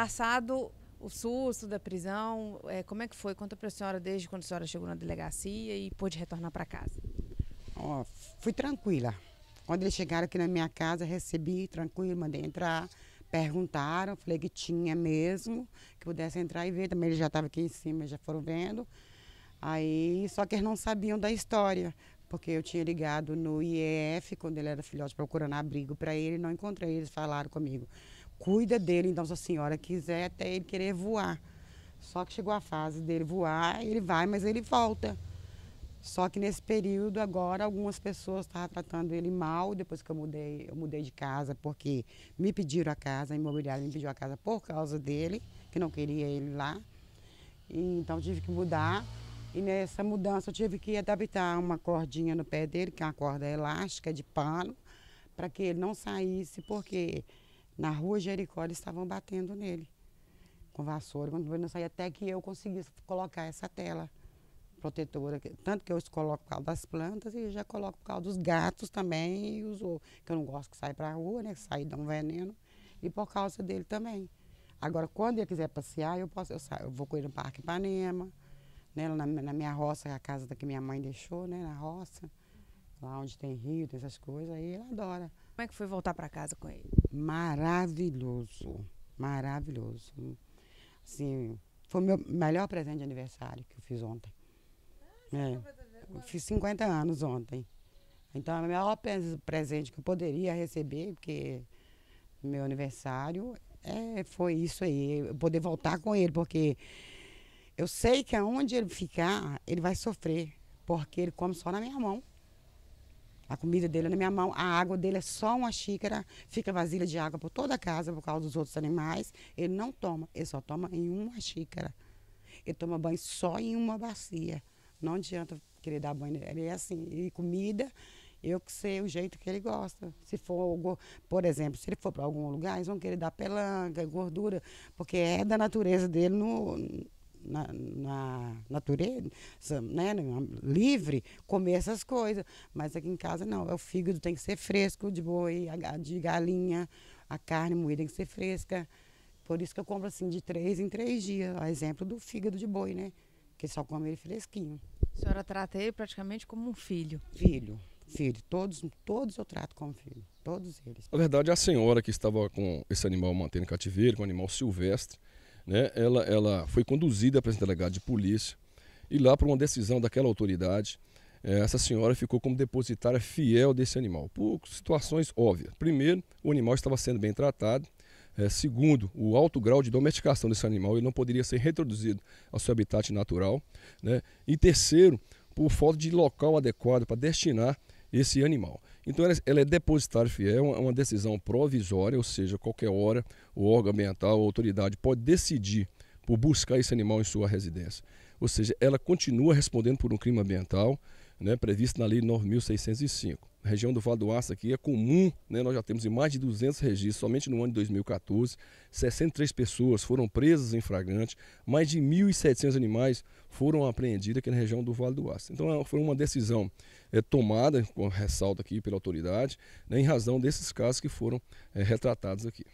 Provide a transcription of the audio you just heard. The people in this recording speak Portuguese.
passado o susto da prisão, é, como é que foi? Conta para a senhora desde quando a senhora chegou na delegacia e pôde retornar para casa. Oh, fui tranquila. Quando eles chegaram aqui na minha casa, recebi tranquilo, mandei entrar, perguntaram, falei que tinha mesmo, que pudesse entrar e ver. Também eles já estavam aqui em cima, já foram vendo. Aí, só que eles não sabiam da história, porque eu tinha ligado no IEF quando ele era filhote procurando abrigo para ele, não encontrei, eles falaram comigo cuida dele, então se a senhora quiser até ele querer voar. Só que chegou a fase dele voar, ele vai, mas ele volta. Só que nesse período agora algumas pessoas estavam tratando ele mal, depois que eu mudei, eu mudei de casa, porque me pediram a casa, a imobiliária me pediu a casa por causa dele, que não queria ele lá. E, então tive que mudar. E nessa mudança eu tive que adaptar uma cordinha no pé dele, que é uma corda elástica de pano, para que ele não saísse, porque na rua Jericó, eles estavam batendo nele com vassoura, quando não saía, até que eu conseguisse colocar essa tela protetora, tanto que eu coloco por causa das plantas e já coloco por causa dos gatos também e os que eu não gosto que saia para a rua, né, que sai dá um veneno, e por causa dele também. Agora, quando ele quiser passear, eu posso, eu, saio, eu vou com ele no Parque Ipanema, né, na, na, minha roça, a casa que minha mãe deixou, né, na roça, lá onde tem rio, tem essas coisas, aí ele adora. Como é que foi voltar para casa com ele? Maravilhoso, maravilhoso. Sim, foi o meu melhor presente de aniversário que eu fiz ontem. Ah, é, eu fiz 50 anos ontem. Então é o melhor presente que eu poderia receber, porque meu aniversário é, foi isso aí, eu poder voltar com ele, porque eu sei que aonde ele ficar, ele vai sofrer, porque ele come só na minha mão. A comida dele é na minha mão, a água dele é só uma xícara, fica vasilha de água por toda a casa por causa dos outros animais. Ele não toma, ele só toma em uma xícara. Ele toma banho só em uma bacia. Não adianta querer dar banho nele. Ele é assim, e comida, eu que sei o jeito que ele gosta. Se for, por exemplo, se ele for para algum lugar, eles vão querer dar pelanga, gordura, porque é da natureza dele no na, na natureza, né, né, livre, comer essas coisas. Mas aqui em casa não, é o fígado tem que ser fresco de boi, de galinha, a carne moída tem que ser fresca. Por isso que eu compro assim de três em três dias, a exemplo do fígado de boi, né? Que só come ele fresquinho. A senhora trata ele praticamente como um filho. Filho, filho. Todos, todos eu trato como filho. Todos eles. Na verdade, a senhora que estava com esse animal mantendo cativeiro, com um animal silvestre, né, ela, ela foi conduzida para esse delegado de polícia e lá, por uma decisão daquela autoridade, eh, essa senhora ficou como depositária fiel desse animal, por situações óbvias. Primeiro, o animal estava sendo bem tratado. Eh, segundo, o alto grau de domesticação desse animal, ele não poderia ser reintroduzido ao seu habitat natural. Né? E terceiro, por falta de local adequado para destinar esse animal. Então ela é, é depositária fiel, é uma decisão provisória, ou seja, qualquer hora o órgão ambiental, a autoridade pode decidir por buscar esse animal em sua residência. Ou seja, ela continua respondendo por um crime ambiental né, previsto na Lei 9.605 região do Vale do Aço aqui é comum, né? nós já temos mais de 200 registros somente no ano de 2014, 63 pessoas foram presas em flagrante, mais de 1.700 animais foram apreendidos aqui na região do Vale do Aço. Então é, foi uma decisão é, tomada, com ressalto aqui pela autoridade, né, em razão desses casos que foram é, retratados aqui.